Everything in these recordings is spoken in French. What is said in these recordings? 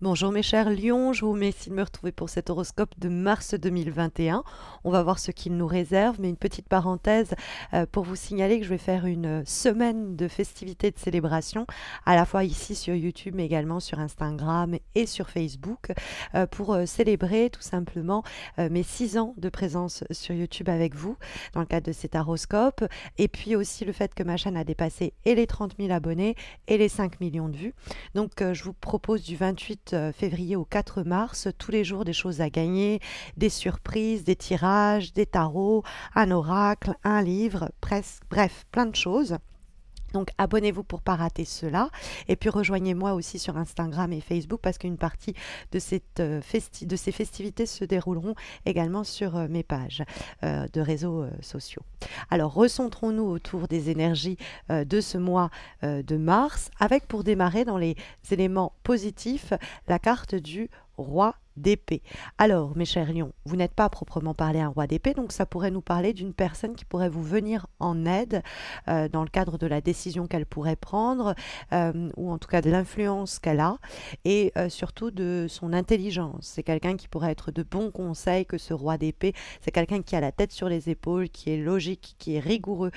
Bonjour mes chers Lyons, je vous remercie de me retrouver pour cet horoscope de mars 2021. On va voir ce qu'il nous réserve, mais une petite parenthèse euh, pour vous signaler que je vais faire une euh, semaine de festivités de célébration, à la fois ici sur YouTube, mais également sur Instagram et sur Facebook, euh, pour célébrer tout simplement mes six ans de présence sur YouTube avec vous, dans le cadre de cet horoscope, et puis aussi le fait que ma chaîne a dépassé et les 30 000 abonnés et les 5 millions de vues. Donc je vous propose du 28 euh, février au 4 mars, tous les jours des choses à gagner, des surprises, des tirages, des tarots, un oracle, un livre, presque, bref, plein de choses. Donc abonnez-vous pour pas rater cela et puis rejoignez-moi aussi sur Instagram et Facebook parce qu'une partie de, cette euh, de ces festivités se dérouleront également sur euh, mes pages euh, de réseaux sociaux. Alors recentrons-nous autour des énergies de ce mois de mars avec pour démarrer dans les éléments positifs la carte du roi d'épée. Alors, mes chers lions, vous n'êtes pas proprement parler un roi d'épée, donc ça pourrait nous parler d'une personne qui pourrait vous venir en aide euh, dans le cadre de la décision qu'elle pourrait prendre, euh, ou en tout cas de l'influence qu'elle a, et euh, surtout de son intelligence. C'est quelqu'un qui pourrait être de bons conseils que ce roi d'épée. C'est quelqu'un qui a la tête sur les épaules, qui est logique, qui est rigoureux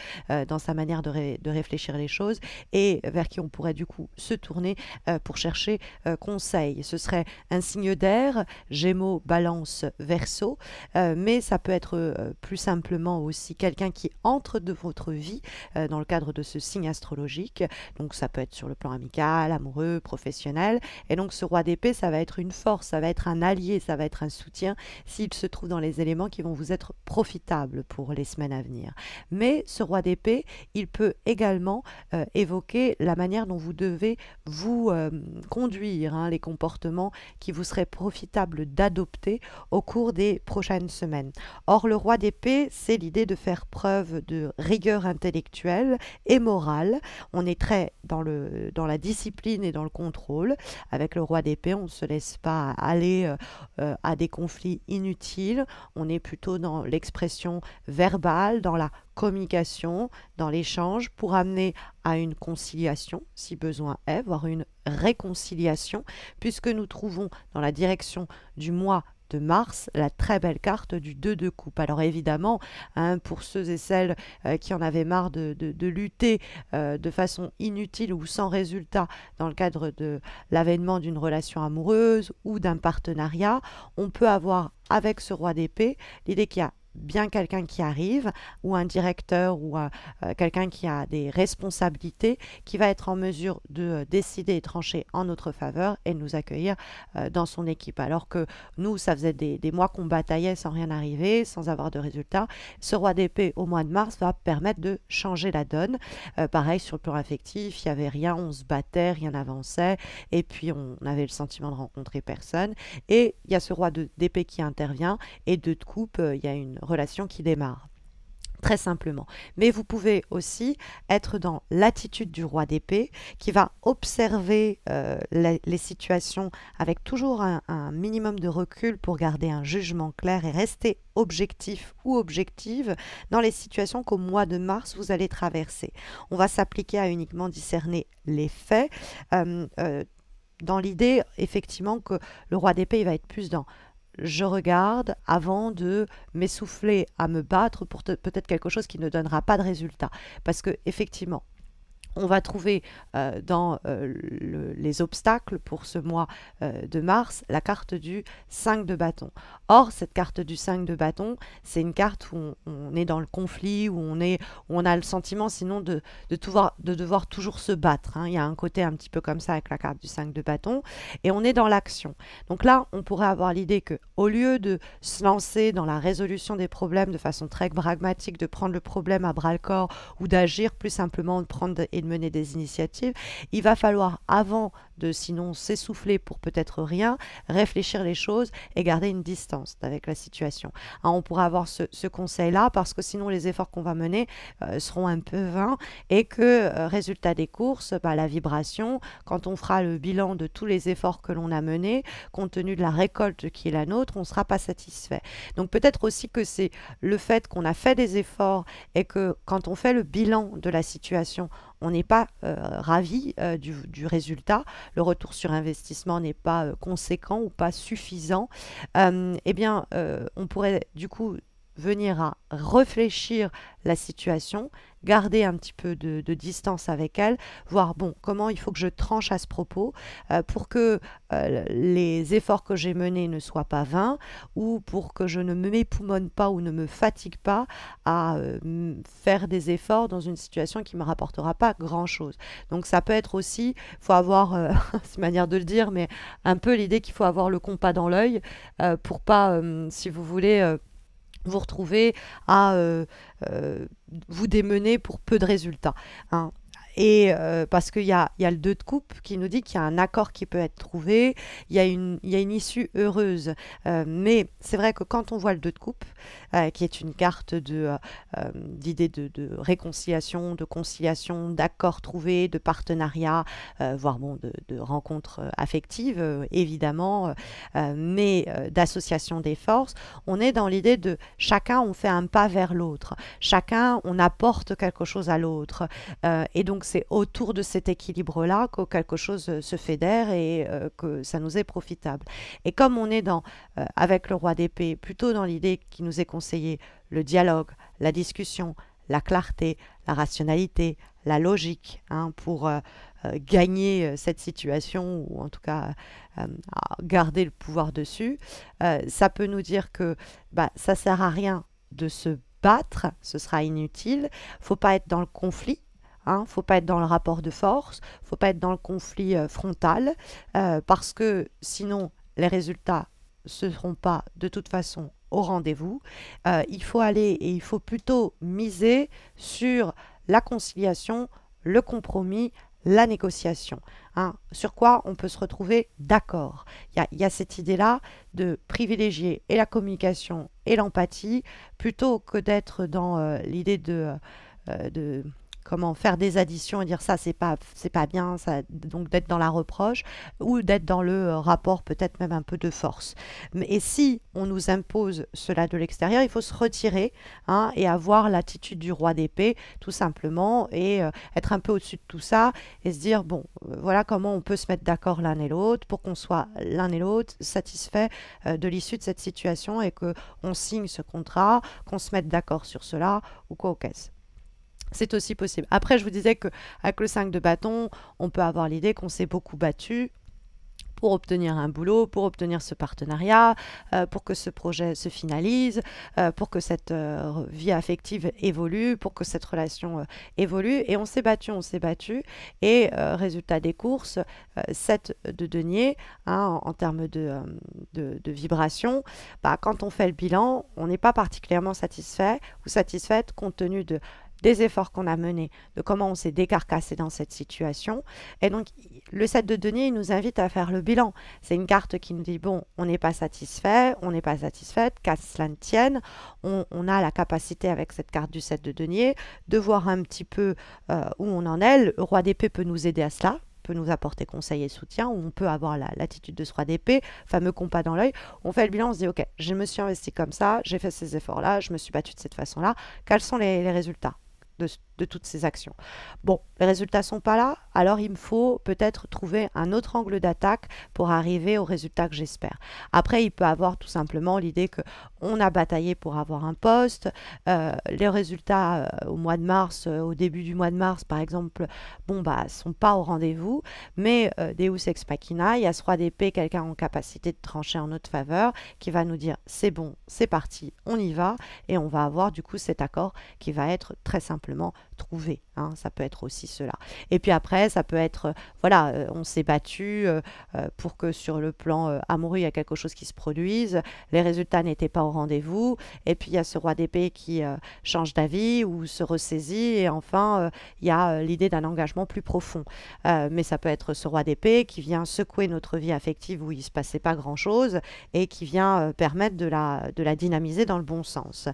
dans sa manière de, de, réfléchir les choses, et vers qui on pourrait du coup se tourner pour chercher conseil. Ce serait un signe d'air Gémeaux, Balance, Verseau, euh, mais ça peut être euh, plus simplement aussi quelqu'un qui entre de votre vie euh, dans le cadre de ce signe astrologique. Donc ça peut être sur le plan amical, amoureux, professionnel. Et donc ce roi d'épée, ça va être une force, ça va être un allié, ça va être un soutien s'il se trouve dans les éléments qui vont vous être profitables pour les semaines à venir. Mais ce roi d'épée, il peut également évoquer la manière dont vous devez vous conduire, hein, les comportements qui vous seraient profitables d'adopter au cours des prochaines semaines. Or, le roi d'épée, c'est l'idée de faire preuve de rigueur intellectuelle et morale. On est très dans, le, dans la discipline et dans le contrôle. Avec le roi d'épée, on ne se laisse pas aller euh, euh, à des conflits inutiles. On est plutôt dans l'expression verbale, dans la communication, dans l'échange, pour amener à une conciliation, si besoin est, voire une réconciliation, puisque nous trouvons dans la direction du mois de mars, la très belle carte du 2 de coupe. Alors évidemment, hein, pour ceux et celles euh, qui en avaient marre de, lutter euh, de façon inutile ou sans résultat dans le cadre de l'avènement d'une relation amoureuse ou d'un partenariat, on peut avoir avec ce roi d'épée l'idée qu'il y a bien quelqu'un qui arrive, ou un directeur, ou euh, euh, quelqu'un qui a des responsabilités, qui va être en mesure de euh, décider et trancher en notre faveur et nous accueillir dans son équipe. Alors que nous, ça faisait des, mois qu'on bataillait sans rien arriver, sans avoir de résultats. Ce roi d'épée au mois de mars va permettre de changer la donne. pareil sur le plan affectif, il n'y avait rien, on se battait, rien n'avançait, et puis on avait le sentiment de rencontrer personne. Et il y a ce roi d'épée qui intervient, et de coupe, il y a une relation qui démarre très simplement. Mais vous pouvez aussi être dans l'attitude du roi d'épée qui va observer euh, les situations avec toujours un, minimum de recul pour garder un jugement clair et rester objectif ou objective dans les situations qu'au mois de mars vous allez traverser. On va s'appliquer à uniquement discerner les faits. Euh, euh, dans l'idée, effectivement, que le roi d'épée, va être plus dans je regarde avant de m'essouffler à me battre pour peut-être quelque chose qui ne donnera pas de résultat. Parce que effectivement, on va trouver euh, dans euh, les obstacles pour ce mois euh, de mars la carte du 5 de bâton. Or, cette carte du 5 de bâton, c'est une carte où on, est dans le conflit, où on, est, on a le sentiment sinon de, de, devoir toujours se battre. Hein. Il y a un côté un petit peu comme ça avec la carte du 5 de bâton. Et on est dans l'action. Donc là, on pourrait avoir l'idée que au lieu de se lancer dans la résolution des problèmes de façon très pragmatique, de prendre le problème à bras le corps ou d'agir plus simplement, de prendre de mener des initiatives, il va falloir, avant de sinon s'essouffler pour peut-être rien, réfléchir les choses et garder une distance avec la situation. Hein, on pourra avoir ce, conseil-là parce que sinon les efforts qu'on va mener euh, seront un peu vains et que, euh, résultat des courses, bah, la vibration, quand on fera le bilan de tous les efforts que l'on a menés, compte tenu de la récolte qui est la nôtre, on ne sera pas satisfait. Donc peut-être aussi que c'est le fait qu'on a fait des efforts et que quand on fait le bilan de la situation, on n'est pas euh, ravi euh, du, résultat, le retour sur investissement n'est pas euh, conséquent ou pas suffisant, eh bien, on pourrait du coup venir à réfléchir la situation, garder un petit peu de, distance avec elle, voir bon comment il faut que je tranche à ce propos euh, pour que euh, les efforts que j'ai menés ne soient pas vains ou pour que je ne m'époumonne pas ou ne me fatigue pas à euh, faire des efforts dans une situation qui me rapportera pas grand chose. Donc ça peut être aussi, faut avoir, c'est manière de le dire, mais un peu l'idée qu'il faut avoir le compas dans l'œil pour pas, si vous voulez vous retrouvez à euh, euh, vous démener pour peu de résultats. Hein et euh, parce qu'il y a, y a, le 2 de coupe qui nous dit qu'il y a un accord qui peut être trouvé, il y a une, il y a une issue heureuse. Euh, mais c'est vrai que quand on voit le 2 de coupe, euh, qui est une carte de, d'idée de, de, réconciliation, de conciliation, d'accord trouvé, de partenariat, voire bon, de, de rencontre affective, évidemment, mais d'association des forces, on est dans l'idée de chacun, on fait un pas vers l'autre, chacun, on apporte quelque chose à l'autre. et donc, donc c'est autour de cet équilibre-là que quelque chose euh, se fédère et euh, que ça nous est profitable. Et comme on est dans, euh, avec le roi d'épée, plutôt dans l'idée qui nous est conseillée, le dialogue, la discussion, la clarté, la rationalité, la logique hein, pour gagner cette situation ou en tout cas garder le pouvoir dessus, ça peut nous dire que bah, ça sert à rien de se battre, ce sera inutile. Faut pas être dans le conflit ne hein. faut pas être dans le rapport de force, faut pas être dans le conflit euh, frontal, euh, parce que sinon les résultats ne seront pas de toute façon au rendez-vous. Euh, il faut aller et il faut plutôt miser sur la conciliation, le compromis, la négociation. Hein. sur quoi on peut se retrouver d'accord. Il y, a cette idée-là de privilégier et la communication et l'empathie plutôt que d'être dans l'idée de comment faire des additions et dire ça c'est pas c'est pas bien, ça, donc d'être dans la reproche ou d'être dans le euh, rapport peut-être même un peu de force. Et si on nous impose cela de l'extérieur, il faut se retirer hein, et avoir l'attitude du roi d'épée tout simplement et euh, être un peu au-dessus de tout ça et se dire bon euh, voilà comment on peut se mettre d'accord l'un et l'autre pour qu'on soit l'un et l'autre satisfait de l'issue de cette situation et que on signe ce contrat, qu'on se mette d'accord sur cela ou quoi au caisse. C'est aussi possible. Après, je vous disais que avec le 5 de bâton, on peut avoir l'idée qu'on s'est beaucoup battu, pour obtenir un boulot, pour obtenir ce partenariat, euh, pour que ce projet se finalise, euh, pour que cette euh, vie affective évolue, pour que cette relation évolue. Et on s'est battu, on s'est battu. Et résultat des courses, 7 de denier hein, en, termes de, vibration. Bah, quand on fait le bilan, on n'est pas particulièrement satisfait ou satisfaite compte tenu de des efforts qu'on a menés, de comment on s'est décarcassé dans cette situation. Et donc, le 7 de denier, il nous invite à faire le bilan. C'est une carte qui nous dit, bon, on n'est pas satisfait, on n'est pas satisfaite, qu'à cela ne tienne, on, a la capacité avec cette carte du 7 de denier de voir un petit peu euh, où on en est. Le roi d'épée peut nous aider à cela, peut nous apporter conseil et soutien, ou on peut avoir l'attitude de ce roi d'épée, fameux compas dans l'œil. On fait le bilan, on se dit, OK, je me suis investi comme ça, j'ai fait ces efforts-là, je me suis battu de cette façon-là. Quels sont les résultats Dus de toutes ces actions. Bon, les résultats sont pas là, alors il me faut peut-être trouver un autre angle d'attaque pour arriver au résultat que j'espère. Après, il peut avoir tout simplement l'idée que on a bataillé pour avoir un poste, euh, les résultats euh, au mois de mars, euh, au début du mois de mars par exemple, bon bah sont pas au rendez-vous, mais Deus ex machina, il y a ce roi d'épée, quelqu'un en capacité de trancher en notre faveur, qui va nous dire c'est bon, c'est parti, on y va, et on va avoir du coup cet accord qui va être très simplement trouver. Hein, ça peut être aussi cela. Et puis après, ça peut être, euh, voilà, euh, on s'est battu euh, pour que sur le plan amoureux, il y a quelque chose qui se produise. Les résultats n'étaient pas au rendez-vous. Et puis il y a ce roi d'épée qui change d'avis ou se ressaisit. Et enfin, il y a l'idée d'un engagement plus profond. mais ça peut être ce roi d'épée qui vient secouer notre vie affective où il ne se passait pas grand-chose et qui vient permettre de la, de la dynamiser dans le bon sens.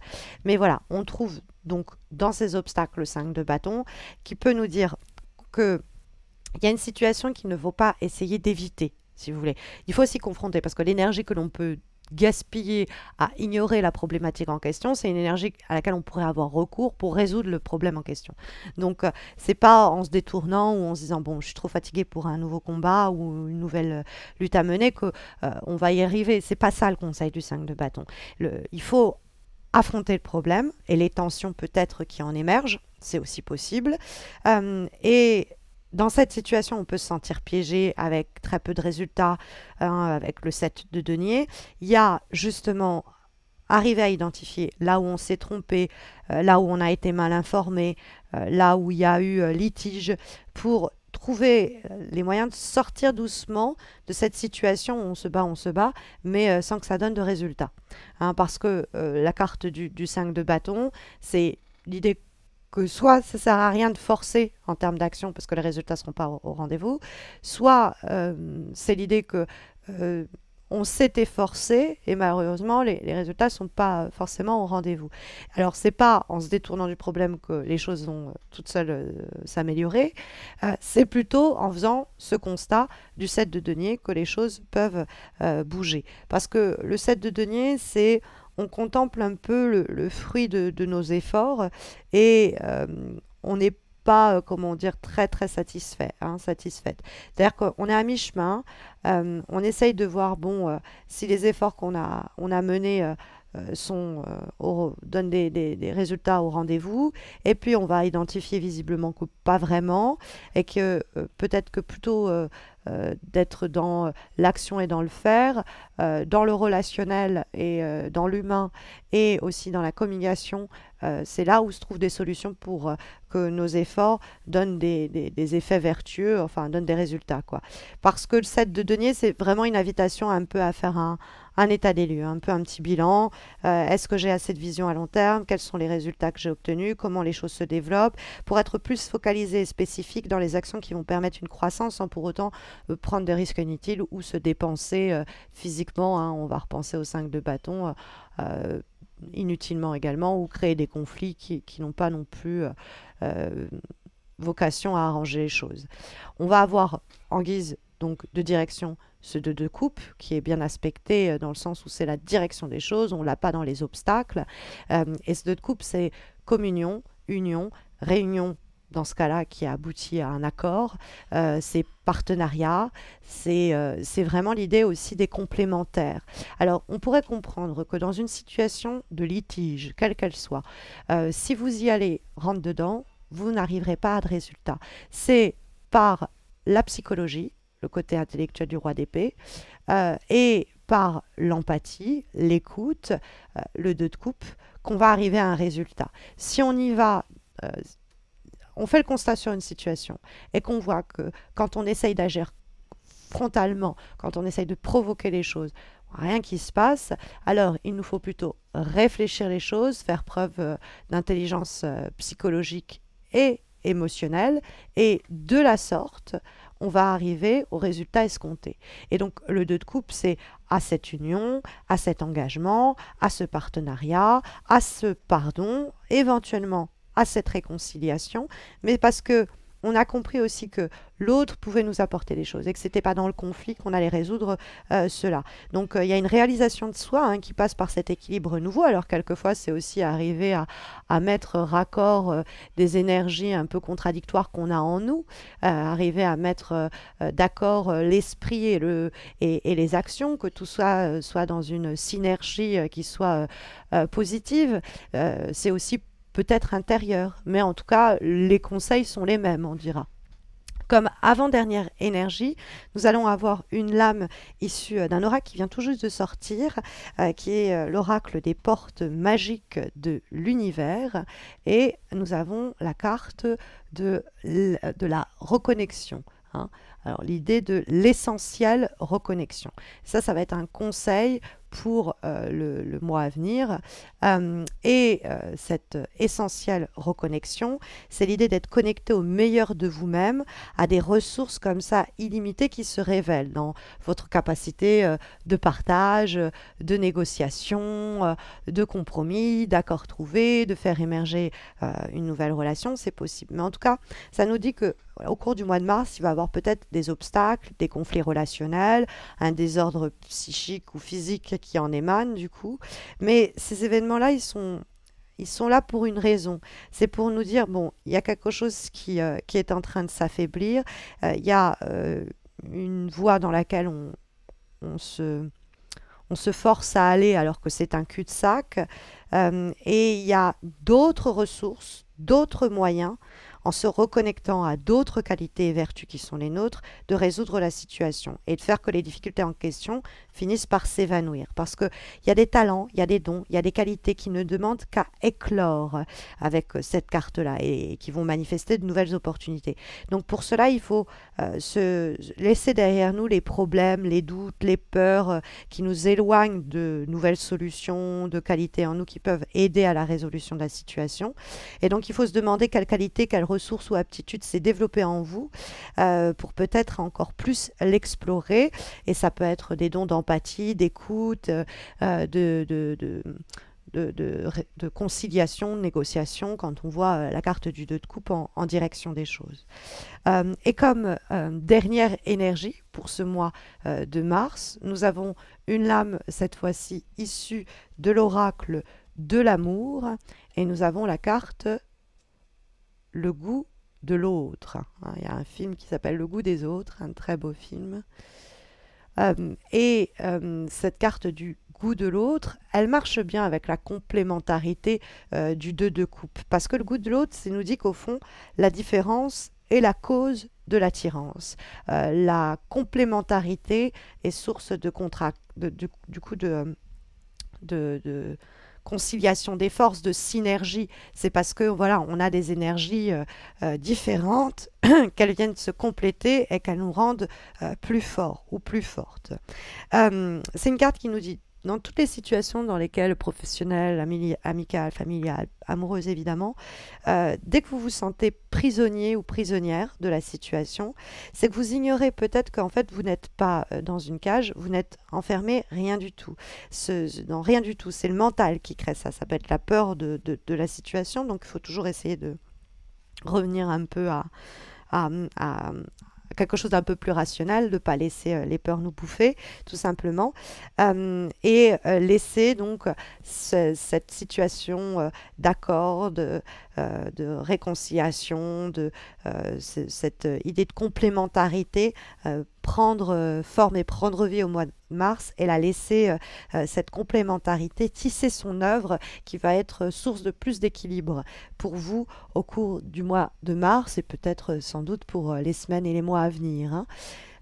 Mais voilà, on trouve donc dans ces obstacles 5 de bâton, qui peut nous dire qu'il y a une situation qu'il ne vaut pas essayer d'éviter, si vous voulez. Il faut s'y confronter parce que l'énergie que l'on peut gaspiller à ignorer la problématique en question, c'est une énergie à laquelle on pourrait avoir recours pour résoudre le problème en question. Donc euh, c'est pas en se détournant ou en se disant bon je suis trop fatigué pour un nouveau combat ou une nouvelle euh, lutte à mener que euh, on va y arriver. C'est pas ça le conseil du 5 de bâton. Le, il faut affronter le problème et les tensions peut-être qui en émergent, c'est aussi possible. Euh, et dans cette situation, on peut se sentir piégé avec très peu de résultats, hein, avec le 7 de denier. Il y a justement arriver à identifier là où on s'est trompé, euh, là où on a été mal informé, euh, là où il y a eu litige, pour trouver euh, les moyens de sortir doucement de cette situation où on se bat, on se bat, mais euh, sans que ça donne de résultats, hein, parce que euh, la carte du, 5 de bâton, c'est l'idée que soit ça sert à rien de forcer en termes d'action parce que les résultats ne seront pas au, rendez-vous, soit c'est l'idée que on s'est efforcé et malheureusement les, résultats ne sont pas forcément au rendez-vous. Alors c'est pas en se détournant du problème que les choses vont euh, toutes seules euh, s'améliorer, euh, c'est plutôt en faisant ce constat du set de denier que les choses peuvent bouger. Parce que le set de denier, c'est on contemple un peu le, fruit de, nos efforts et on n'est pas, euh, comment dire, très très satisfait, hein, satisfaite. C'est-à-dire qu'on est à mi-chemin, euh, on essaye de voir, bon, euh, si les efforts qu'on a, on a menés sont, donnent des, des, résultats au rendez-vous, et puis on va identifier visiblement que pas vraiment, et que peut-être que plutôt d'être dans l'action et dans le faire, dans le relationnel et dans l'humain, et aussi dans la communication, euh, c'est là où se trouvent des solutions pour euh, que nos efforts donnent des, effets vertueux, enfin donnent des résultats. Quoi. Parce que le 7 de denier, c'est vraiment une invitation un peu à faire un, état des lieux, un peu un petit bilan. Euh, est-ce que j'ai assez de vision à long terme Quels sont les résultats que j'ai obtenus Comment les choses se développent Pour être plus focalisé et spécifique dans les actions qui vont permettre une croissance sans pour autant prendre des risques inutiles ou se dépenser physiquement. Hein. on va repenser aux 5 de bâton inutilement également ou créer des conflits qui, n'ont pas non plus euh, euh, vocation à arranger les choses. On va avoir en guise donc de direction ce de deux coupes qui est bien aspecté euh, dans le sens où c'est la direction des choses, on l'a pas dans les obstacles. et ce deux coupes », c'est communion, union, réunion dans ce cas-là, qui a abouti à un accord, euh, c'est partenariat, euh, c'est vraiment l'idée aussi des complémentaires. Alors, on pourrait comprendre que dans une situation de litige, quelle qu'elle soit, euh, si vous y allez rentre dedans, vous n'arriverez pas à de résultat. C'est par la psychologie, le côté intellectuel du roi d'épée, et par l'empathie, l'écoute, le deux de coupe, qu'on va arriver à un résultat. Si on y va on fait le constat sur une situation et qu'on voit que quand on essaye d'agir frontalement, quand on essaye de provoquer les choses, rien qui se passe, alors il nous faut plutôt réfléchir les choses, faire preuve euh, d'intelligence euh, psychologique et émotionnelle, et de la sorte, on va arriver au résultat escompté. Et donc le 2 de coupe, c'est à cette union, à cet engagement, à ce partenariat, à ce pardon, éventuellement à cette réconciliation, mais parce que on a compris aussi que l'autre pouvait nous apporter des choses et que c'était pas dans le conflit qu'on allait résoudre euh, cela. Donc euh, il y a une réalisation de soi hein, qui passe par cet équilibre nouveau. Alors quelquefois c'est aussi arriver à, à mettre raccord euh, des énergies un peu contradictoires qu'on a en nous, arriver à mettre d'accord l'esprit et, le, et, les actions, que tout soit, soit dans une synergie qui soit positive. c'est aussi peut-être intérieure, mais en tout cas, les conseils sont les mêmes, on dira. Comme avant-dernière énergie, nous allons avoir une lame issue euh, d'un oracle qui vient tout juste de sortir, euh, qui est euh, l'oracle des portes magiques de l'univers. Et nous avons la carte de, de la reconnexion. Hein. Alors l'idée de l'essentiel reconnexion. Ça, ça va être un conseil pour euh, le, mois à venir. Euh, et euh, cette essentielle reconnexion, c'est l'idée d'être connecté au meilleur de vous-même, à des ressources comme ça illimitées qui se révèlent dans votre capacité de partage, de négociation, de compromis, d'accord trouvé, de faire émerger une nouvelle relation, c'est possible. Mais en tout cas, ça nous dit que au cours du mois de mars, il va y avoir peut-être des obstacles, des conflits relationnels, un désordre psychique ou physique qui en émanent du coup. Mais ces événements-là, ils sont, ils sont là pour une raison. C'est pour nous dire, bon, il y a quelque chose qui, euh, qui est en train de s'affaiblir, euh, il y a euh, une voie dans laquelle on, on, se, on, se, force à aller alors que c'est un cul-de-sac, et il y a d'autres ressources, d'autres moyens en se reconnectant à d'autres qualités et vertus qui sont les nôtres, de résoudre la situation et de faire que les difficultés en question finissent par s'évanouir. Parce qu'il y a des talents, il y a des dons, il y a des qualités qui ne demandent qu'à éclore avec cette carte-là et qui vont manifester de nouvelles opportunités. Donc pour cela, il faut euh, se laisser derrière nous les problèmes, les doutes, les peurs euh, qui nous éloignent de nouvelles solutions de qualité en nous qui peuvent aider à la résolution de la situation. Et donc il faut se demander quelle qualité, quelle ressource ou aptitude s'est développée en vous euh, pour peut-être encore plus l'explorer. Et ça peut être des dons d'empathie, d'écoute, de, de, de de, conciliation, de négociation, quand on voit euh, la carte du 2 de coupe en, direction des choses. Euh, et comme euh, dernière énergie pour ce mois de mars, nous avons une lame, cette fois-ci issue de l'oracle de l'amour, et nous avons la carte Le goût de l'autre. Hein, il y a un film qui s'appelle Le goût des autres, un très beau film. et cette carte du goût de l'autre, elle marche bien avec la complémentarité euh, du 2 de coupe. Parce que le goût de l'autre, ça nous dit qu'au fond, la différence est la cause de l'attirance. Euh, la complémentarité est source de contrat, du coup de, de conciliation des forces, de synergie. C'est parce que voilà, on a des énergies euh, différentes, qu'elles viennent se compléter et qu'elles nous rendent plus forts ou plus fortes. c'est une carte qui nous dit dans toutes les situations dans lesquelles professionnel, amicales, familiales, amoureuses évidemment, euh, dès que vous vous sentez prisonnier ou prisonnière de la situation, c'est que vous ignorez peut-être qu'en fait vous n'êtes pas euh, dans une cage, vous n'êtes enfermé rien du tout. rien du tout, c'est le mental qui crée ça, ça peut être la peur de, la situation, donc il faut toujours essayer de revenir un peu à, quelque chose d'un peu plus rationnel, de ne pas laisser euh, les peurs nous bouffer, tout simplement, euh, et euh, laisser donc cette situation d'accord, de, euh, de réconciliation, de euh, cette euh, idée de complémentarité prendre forme et prendre vie au mois de mars. Elle a laissé cette complémentarité tisser son œuvre qui va être source de plus d'équilibre pour vous au cours du mois de mars et peut-être sans doute pour les semaines et les mois à venir.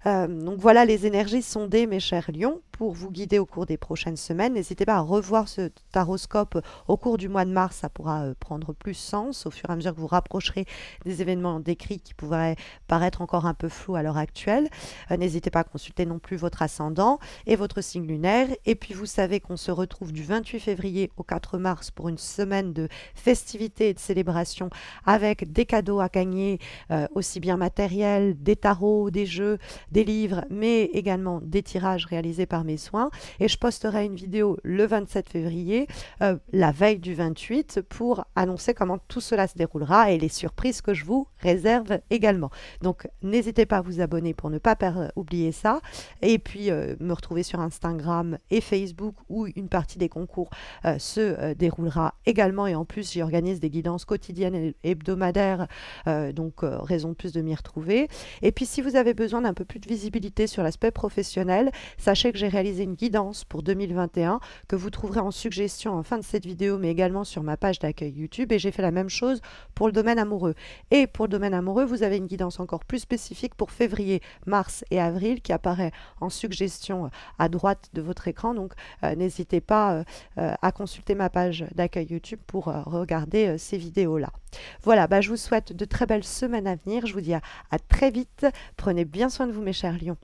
Hein. donc voilà les énergies sondées, mes chers lions pour vous guider au cours des prochaines semaines. N'hésitez pas à revoir ce taroscope au cours du mois de mars, ça pourra euh, prendre plus sens au fur et à mesure que vous rapprocherez des événements décrits qui pourraient paraître encore un peu flous à l'heure actuelle. Euh, n'hésitez pas à consulter non plus votre ascendant et votre signe lunaire. Et puis vous savez qu'on se retrouve du 28 février au 4 mars pour une semaine de festivités et de célébrations avec des cadeaux à gagner, euh, aussi bien matériels, des tarots, des jeux, des livres, mais également des tirages réalisés par mes soins. Et je posterai une vidéo le 27 février, euh, la veille du 28, pour annoncer comment tout cela se déroulera et les surprises que je vous réserve également. Donc n'hésitez pas à vous abonner pour ne pas oublier ça. Et puis euh, me retrouver sur Instagram et Facebook où une partie des concours euh, se déroulera également. Et en plus, j'organise des guidances quotidiennes et hebdomadaires. donc raison de plus de m'y retrouver. Et puis si vous avez besoin d'un peu plus de visibilité sur l'aspect professionnel, sachez que j'ai une guidance pour 2021 que vous trouverez en suggestion en fin de cette vidéo, mais également sur ma page d'accueil YouTube. Et j'ai fait la même chose pour le domaine amoureux. Et pour le domaine amoureux, vous avez une guidance encore plus spécifique pour février, mars et avril qui apparaît en suggestion euh, à droite de votre écran. Donc euh, n'hésitez pas euh, à consulter ma page d'accueil YouTube pour regarder ces vidéos-là. Voilà, bah, je vous souhaite de très belles semaines à venir. Je vous dis à très vite. Prenez bien soin de vous, mes chers lions.